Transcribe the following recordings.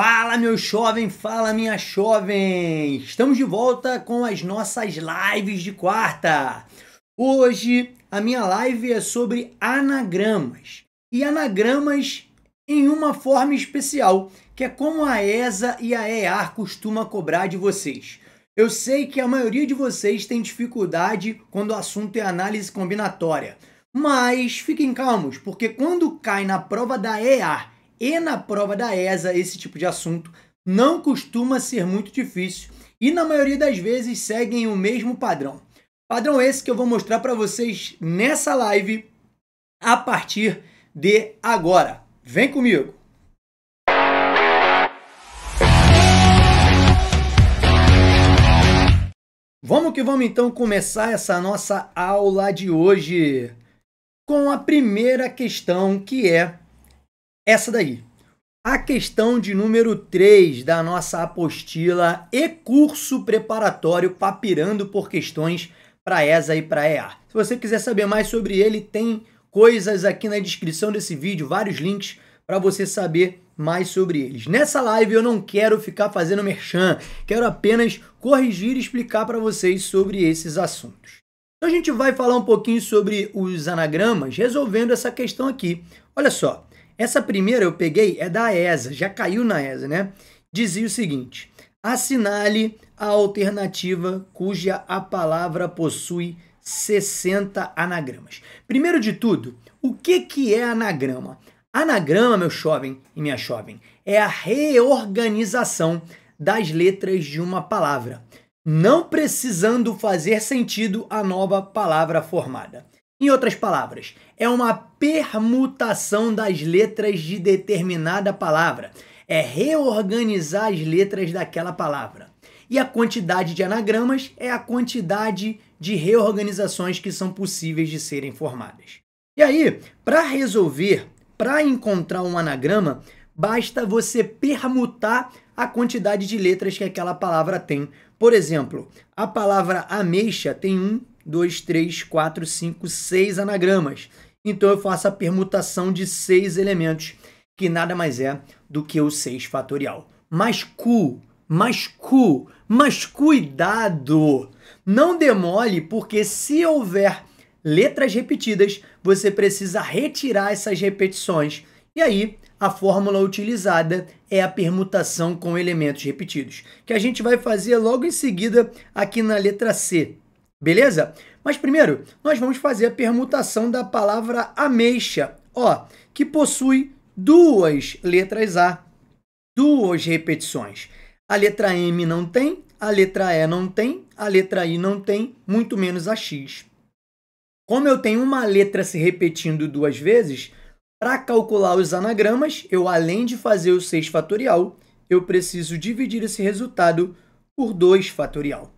Fala, meu jovem, fala, minha jovem! Estamos de volta com as nossas lives de quarta. Hoje a minha live é sobre anagramas e anagramas em uma forma especial, que é como a ESA e a EAR costuma cobrar de vocês. Eu sei que a maioria de vocês tem dificuldade quando o assunto é análise combinatória, mas fiquem calmos, porque quando cai na prova da EAR e na prova da ESA, esse tipo de assunto não costuma ser muito difícil e na maioria das vezes seguem o mesmo padrão. Padrão esse que eu vou mostrar para vocês nessa live a partir de agora. Vem comigo! Vamos que vamos então começar essa nossa aula de hoje com a primeira questão que é essa daí. A questão de número 3 da nossa apostila e curso preparatório Papirando por Questões para ESA e para EA. Se você quiser saber mais sobre ele, tem coisas aqui na descrição desse vídeo, vários links para você saber mais sobre eles. Nessa live eu não quero ficar fazendo merchan, quero apenas corrigir e explicar para vocês sobre esses assuntos. Então a gente vai falar um pouquinho sobre os anagramas resolvendo essa questão aqui. Olha só, essa primeira eu peguei é da ESA, já caiu na ESA, né? Dizia o seguinte: assinale a alternativa cuja a palavra possui 60 anagramas. Primeiro de tudo, o que, que é anagrama? Anagrama, meu jovem e minha jovem, é a reorganização das letras de uma palavra, não precisando fazer sentido a nova palavra formada. Em outras palavras, é uma permutação das letras de determinada palavra. É reorganizar as letras daquela palavra. E a quantidade de anagramas é a quantidade de reorganizações que são possíveis de serem formadas. E aí, para resolver, para encontrar um anagrama, basta você permutar a quantidade de letras que aquela palavra tem. Por exemplo, a palavra ameixa tem um 2, 3, 4, 5, 6 anagramas. Então eu faço a permutação de 6 elementos, que nada mais é do que o 6 fatorial. Mas cu, mas cu, mas cuidado! Não demole, porque se houver letras repetidas, você precisa retirar essas repetições. E aí, a fórmula utilizada é a permutação com elementos repetidos, que a gente vai fazer logo em seguida aqui na letra C, Beleza? Mas primeiro, nós vamos fazer a permutação da palavra ameixa, ó, que possui duas letras A, duas repetições. A letra M não tem, a letra E não tem, a letra I não tem, muito menos a X. Como eu tenho uma letra se repetindo duas vezes, para calcular os anagramas, eu além de fazer o 6 fatorial, eu preciso dividir esse resultado por 2 fatorial.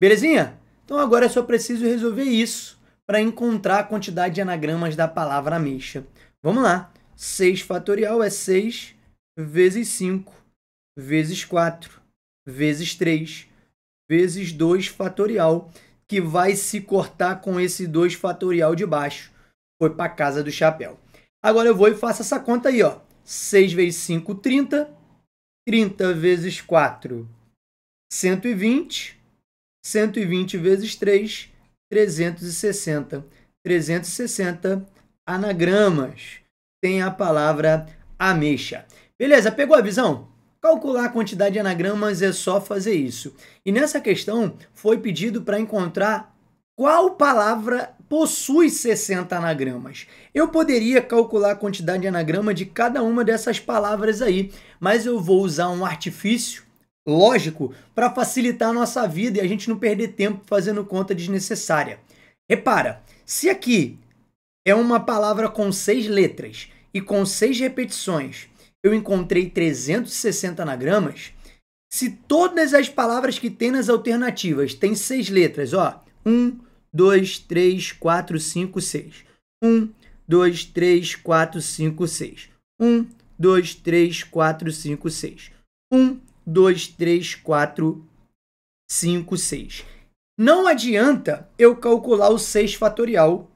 Belezinha? Então agora é só preciso resolver isso para encontrar a quantidade de anagramas da palavra ameixa. Vamos lá. 6 fatorial é 6 vezes 5, vezes 4, vezes 3, vezes 2 fatorial, que vai se cortar com esse 2 fatorial de baixo. Foi para a casa do chapéu. Agora eu vou e faço essa conta aí, ó. 6 vezes 5, 30. 30 vezes 4, 120. 120 vezes 3, 360. 360 anagramas. Tem a palavra ameixa. Beleza, pegou a visão? Calcular a quantidade de anagramas é só fazer isso. E nessa questão foi pedido para encontrar qual palavra possui 60 anagramas. Eu poderia calcular a quantidade de anagrama de cada uma dessas palavras aí, mas eu vou usar um artifício lógico para facilitar a nossa vida e a gente não perder tempo fazendo conta desnecessária. Repara, se aqui é uma palavra com seis letras e com seis repetições eu encontrei 360 anagramas, se todas as palavras que tem nas alternativas têm seis letras, ó, 1, 2, 3, 4, 5, 6. 1, 2, 3, 4, 5, 6. 1, 2, 3, 4, 5, 6. 1, 2, 3, 4, 5, 6. Não adianta eu calcular o 6 fatorial.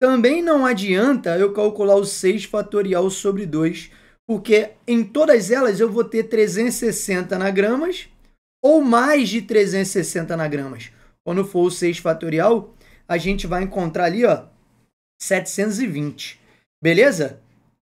Também não adianta eu calcular o 6 fatorial sobre 2, porque em todas elas eu vou ter 360 anagramas ou mais de 360 anagramas. Quando for o 6 fatorial, a gente vai encontrar ali, ó, 720. Beleza?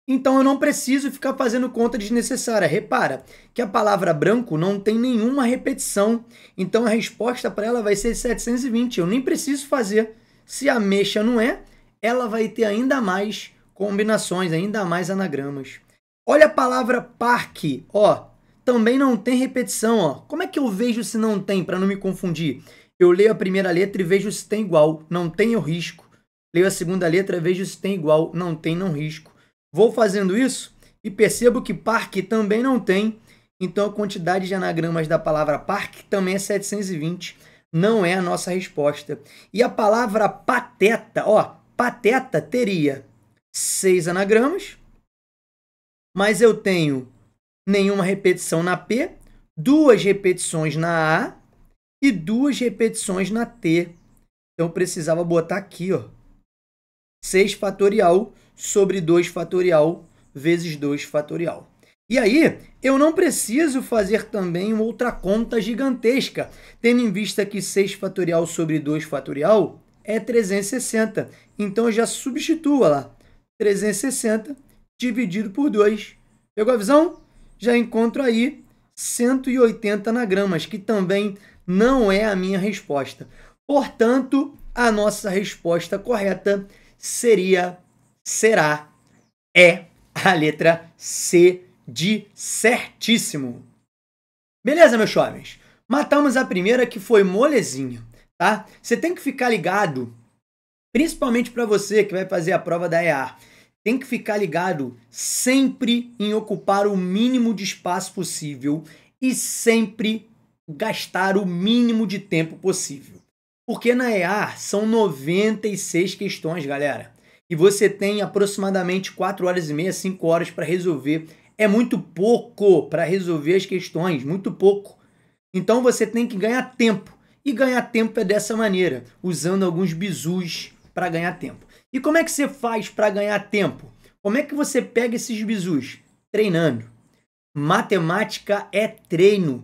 Então eu não preciso ficar fazendo conta desnecessária. Repara que a palavra branco não tem nenhuma repetição. Então a resposta para ela vai ser 720. Eu nem preciso fazer. Se a mexa não é, ela vai ter ainda mais combinações, ainda mais anagramas. Olha a palavra parque, ó. Também não tem repetição, ó. Como é que eu vejo se não tem, para não me confundir? Eu leio a primeira letra e vejo se tem igual. Não tem, o risco. Leio a segunda letra, e vejo se tem igual. Não tem, não risco. Vou fazendo isso e percebo que parque também não tem, então a quantidade de anagramas da palavra parque também é 720, não é a nossa resposta. E a palavra pateta, ó, pateta teria seis anagramas, mas eu tenho nenhuma repetição na P, duas repetições na A e duas repetições na T. Então precisava botar aqui, ó, 6 fatorial sobre 2 fatorial vezes 2 fatorial. E aí, eu não preciso fazer também outra conta gigantesca, tendo em vista que 6 fatorial sobre 2 fatorial é 360. Então, eu já substitua lá. 360 dividido por 2. Pegou a visão? Já encontro aí 180 anagramas, que também não é a minha resposta. Portanto, a nossa resposta correta é seria, será, é a letra C de certíssimo. Beleza, meus jovens? Matamos a primeira que foi molezinha, tá? Você tem que ficar ligado, principalmente para você que vai fazer a prova da EA. Tem que ficar ligado sempre em ocupar o mínimo de espaço possível e sempre gastar o mínimo de tempo possível. Porque na EA são 96 questões, galera. E você tem aproximadamente 4 horas e meia, 5 horas para resolver. É muito pouco para resolver as questões, muito pouco. Então você tem que ganhar tempo. E ganhar tempo é dessa maneira, usando alguns bizus para ganhar tempo. E como é que você faz para ganhar tempo? Como é que você pega esses bizus? Treinando. Matemática é treino.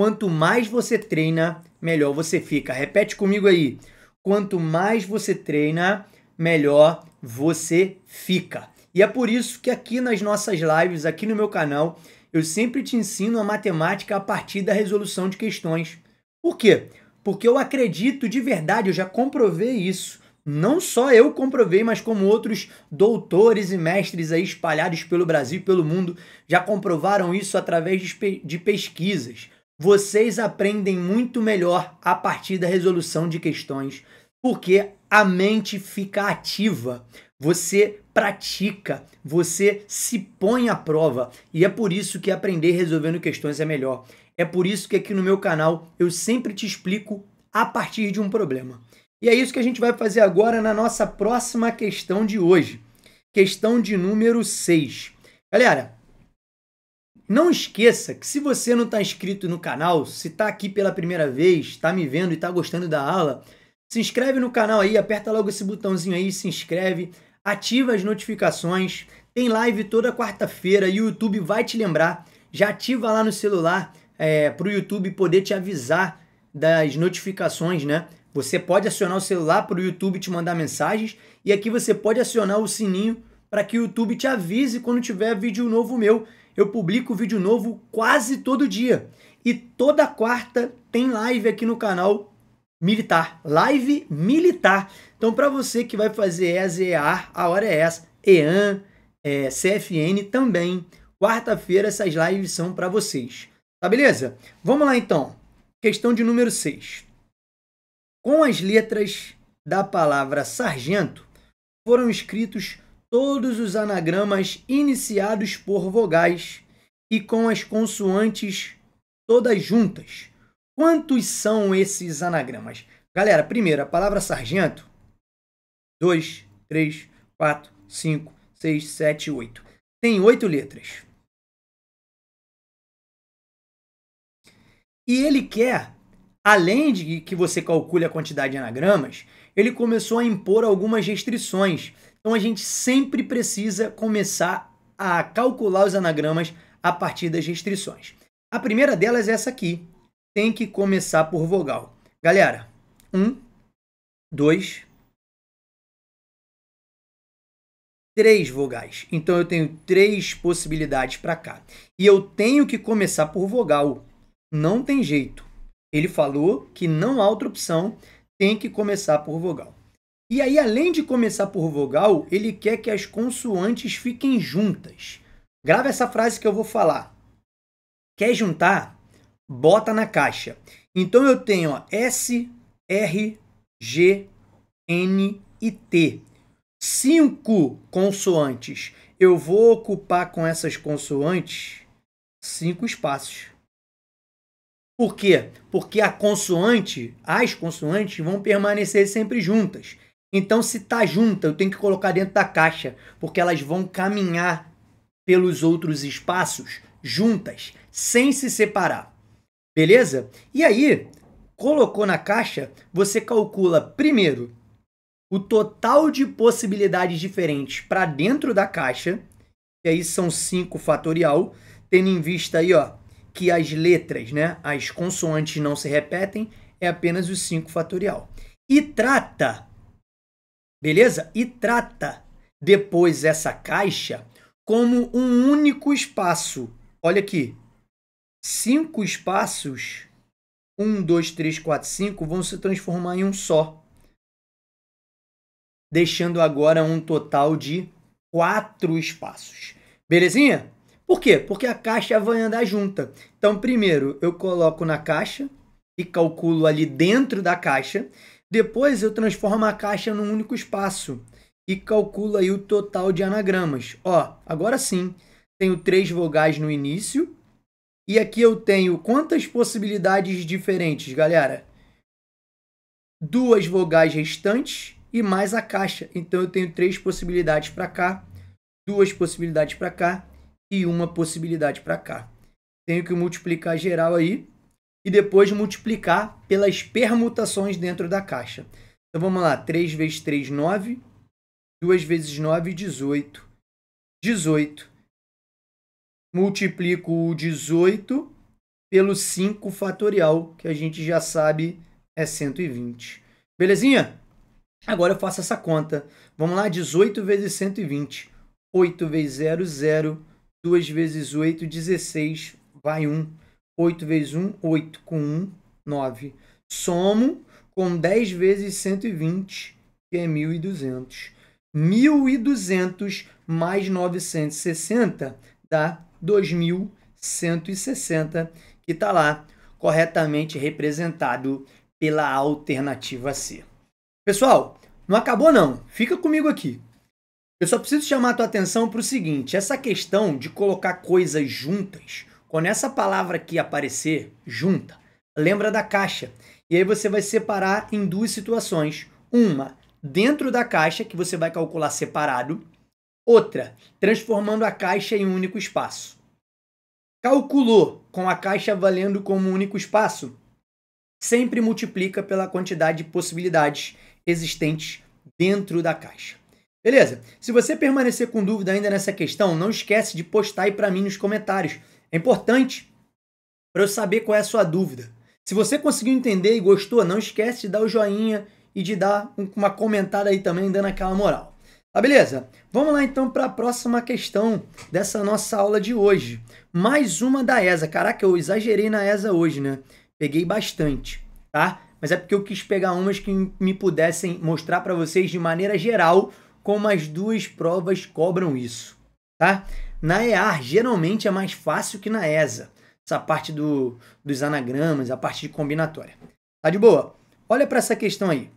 Quanto mais você treina, melhor você fica. Repete comigo aí. Quanto mais você treina, melhor você fica. E é por isso que aqui nas nossas lives, aqui no meu canal, eu sempre te ensino a matemática a partir da resolução de questões. Por quê? Porque eu acredito de verdade, eu já comprovei isso. Não só eu comprovei, mas como outros doutores e mestres aí espalhados pelo Brasil e pelo mundo já comprovaram isso através de, de pesquisas vocês aprendem muito melhor a partir da resolução de questões, porque a mente fica ativa, você pratica, você se põe à prova. E é por isso que aprender resolvendo questões é melhor. É por isso que aqui no meu canal eu sempre te explico a partir de um problema. E é isso que a gente vai fazer agora na nossa próxima questão de hoje. Questão de número 6. Galera, não esqueça que se você não está inscrito no canal, se está aqui pela primeira vez, está me vendo e está gostando da aula, se inscreve no canal aí, aperta logo esse botãozinho aí, se inscreve, ativa as notificações, tem live toda quarta-feira e o YouTube vai te lembrar. Já ativa lá no celular é, para o YouTube poder te avisar das notificações, né? Você pode acionar o celular para o YouTube te mandar mensagens e aqui você pode acionar o sininho para que o YouTube te avise quando tiver vídeo novo meu eu publico vídeo novo quase todo dia. E toda quarta tem live aqui no canal Militar. Live Militar. Então, para você que vai fazer EASEAR, a hora é essa. EAN, é, CFN também. Quarta-feira essas lives são para vocês. Tá beleza? Vamos lá então. Questão de número 6. Com as letras da palavra sargento foram escritos todos os anagramas iniciados por vogais e com as consoantes todas juntas. Quantos são esses anagramas? Galera, primeiro, a palavra sargento. 2, 3, 4, 5, 6, 7, 8. Tem oito letras. E ele quer, além de que você calcule a quantidade de anagramas, ele começou a impor algumas restrições então a gente sempre precisa começar a calcular os anagramas a partir das restrições. A primeira delas é essa aqui. Tem que começar por vogal. Galera, um, dois, três vogais. Então eu tenho três possibilidades para cá. E eu tenho que começar por vogal. Não tem jeito. Ele falou que não há outra opção, tem que começar por vogal. E aí, além de começar por vogal, ele quer que as consoantes fiquem juntas. Grava essa frase que eu vou falar. Quer juntar? Bota na caixa. Então eu tenho ó, S, R, G, N e T. Cinco consoantes. Eu vou ocupar com essas consoantes cinco espaços. Por quê? Porque a consoante, as consoantes vão permanecer sempre juntas. Então, se tá junta, eu tenho que colocar dentro da caixa, porque elas vão caminhar pelos outros espaços juntas, sem se separar. Beleza? E aí, colocou na caixa, você calcula primeiro o total de possibilidades diferentes para dentro da caixa, e aí são 5 fatorial, tendo em vista aí, ó, que as letras, né, as consoantes não se repetem, é apenas o 5 fatorial. E trata beleza? E trata depois essa caixa como um único espaço. Olha aqui, cinco espaços, um, dois, três, quatro, cinco, vão se transformar em um só, deixando agora um total de quatro espaços. Belezinha? Por quê? Porque a caixa vai andar junta. Então, primeiro, eu coloco na caixa e calculo ali dentro da caixa depois eu transformo a caixa num único espaço e calculo aí o total de anagramas. Ó, agora sim, tenho três vogais no início e aqui eu tenho quantas possibilidades diferentes, galera? Duas vogais restantes e mais a caixa. Então eu tenho três possibilidades para cá, duas possibilidades para cá e uma possibilidade para cá. Tenho que multiplicar geral aí e depois multiplicar pelas permutações dentro da caixa. Então vamos lá, 3 vezes 3, 9. 2 vezes 9, 18. 18. Multiplico o 18 pelo 5 fatorial, que a gente já sabe é 120. Belezinha? Agora eu faço essa conta. Vamos lá, 18 vezes 120. 8 vezes 0, 0. 2 vezes 8, 16. Vai 1. 8 vezes 1, 8. Com 1, 9. Somo com 10 vezes 120, que é 1.200. 1.200 mais 960 dá 2.160, que está lá corretamente representado pela alternativa C. Pessoal, não acabou não. Fica comigo aqui. Eu só preciso chamar a tua atenção para o seguinte: essa questão de colocar coisas juntas quando essa palavra aqui aparecer junta, lembra da caixa. E aí você vai separar em duas situações. Uma dentro da caixa, que você vai calcular separado. Outra, transformando a caixa em um único espaço. Calculou com a caixa valendo como um único espaço? Sempre multiplica pela quantidade de possibilidades existentes dentro da caixa. Beleza? Se você permanecer com dúvida ainda nessa questão, não esquece de postar aí para mim nos comentários é importante para eu saber qual é a sua dúvida. Se você conseguiu entender e gostou, não esquece de dar o joinha e de dar uma comentada aí também, dando aquela moral. Tá beleza? Vamos lá então para a próxima questão dessa nossa aula de hoje. Mais uma da ESA. Caraca, eu exagerei na ESA hoje, né? Peguei bastante, tá? Mas é porque eu quis pegar umas que me pudessem mostrar para vocês de maneira geral como as duas provas cobram isso tá? Na EAR, geralmente é mais fácil que na ESA, essa parte do, dos anagramas, a parte de combinatória. Tá de boa? Olha para essa questão aí.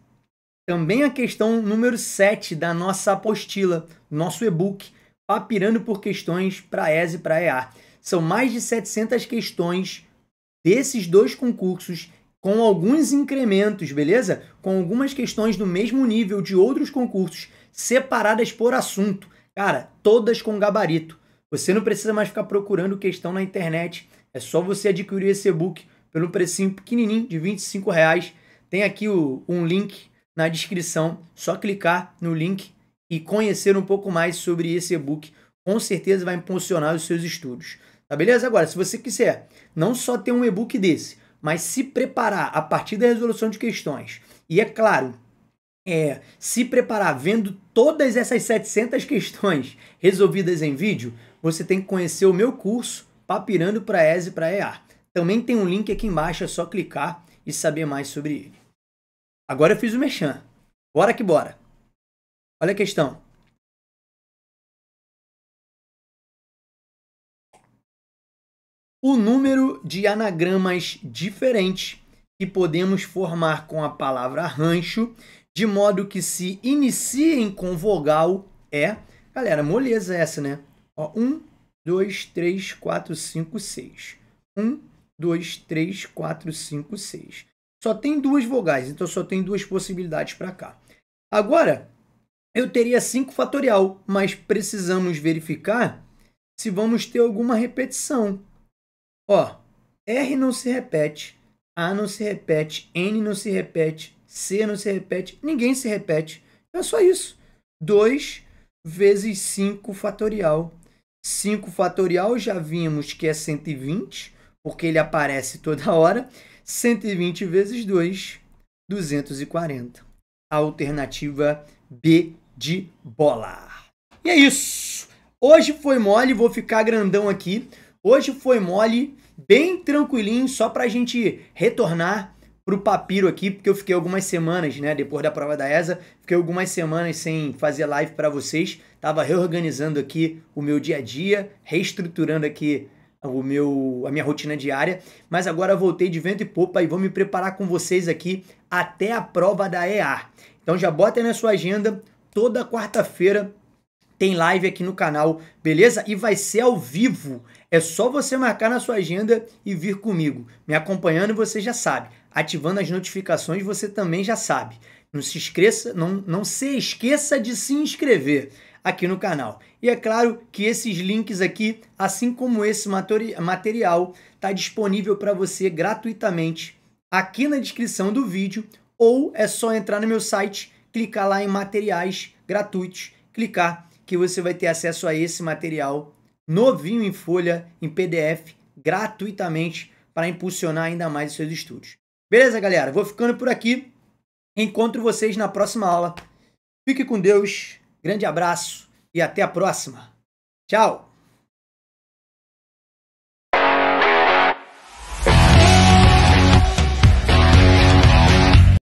Também a questão número 7 da nossa apostila, nosso e-book, Papirando por Questões para ESA e para EAR. São mais de 700 questões desses dois concursos com alguns incrementos, beleza? Com algumas questões do mesmo nível de outros concursos, separadas por assunto. Cara, todas com gabarito. Você não precisa mais ficar procurando questão na internet. É só você adquirir esse e-book pelo precinho pequenininho de 25 reais. Tem aqui o, um link na descrição. Só clicar no link e conhecer um pouco mais sobre esse e-book. Com certeza vai impulsionar os seus estudos. Tá beleza? Agora, se você quiser não só ter um e-book desse, mas se preparar a partir da resolução de questões e, é claro, é se preparar vendo todas essas 700 questões resolvidas em vídeo, você tem que conhecer o meu curso Papirando para ESE para EA. Também tem um link aqui embaixo, é só clicar e saber mais sobre ele. Agora eu fiz o mechan. Bora que bora. Olha a questão. O número de anagramas diferentes que podemos formar com a palavra rancho de modo que se iniciem com vogal é. Galera, moleza essa, né? Ó, 1, 2, 3, 4, 5, 6. 1, 2, 3, 4, 5, 6. Só tem duas vogais, então só tem duas possibilidades para cá. Agora, eu teria 5 fatorial, mas precisamos verificar se vamos ter alguma repetição. Ó, R não se repete, A não se repete, N não se repete, C não se repete, ninguém se repete. é só isso. 2 vezes 5 fatorial. 5 fatorial já vimos que é 120, porque ele aparece toda hora. 120 vezes 2, 240. Alternativa B de bola. E é isso. Hoje foi mole, vou ficar grandão aqui. Hoje foi mole, bem tranquilinho, só para a gente retornar pro papiro aqui, porque eu fiquei algumas semanas, né, depois da prova da ESA, fiquei algumas semanas sem fazer live para vocês. Tava reorganizando aqui o meu dia a dia, reestruturando aqui o meu, a minha rotina diária, mas agora voltei de vento e popa e vou me preparar com vocês aqui até a prova da EA. Então já bota aí na sua agenda, toda quarta-feira tem live aqui no canal, beleza? E vai ser ao vivo. É só você marcar na sua agenda e vir comigo. Me acompanhando, você já sabe ativando as notificações, você também já sabe. Não se, esqueça, não, não se esqueça de se inscrever aqui no canal. E é claro que esses links aqui, assim como esse material, está disponível para você gratuitamente aqui na descrição do vídeo ou é só entrar no meu site, clicar lá em materiais gratuitos, clicar que você vai ter acesso a esse material novinho em folha, em PDF, gratuitamente para impulsionar ainda mais os seus estudos. Beleza, galera? Vou ficando por aqui. Encontro vocês na próxima aula. Fique com Deus. Grande abraço e até a próxima. Tchau!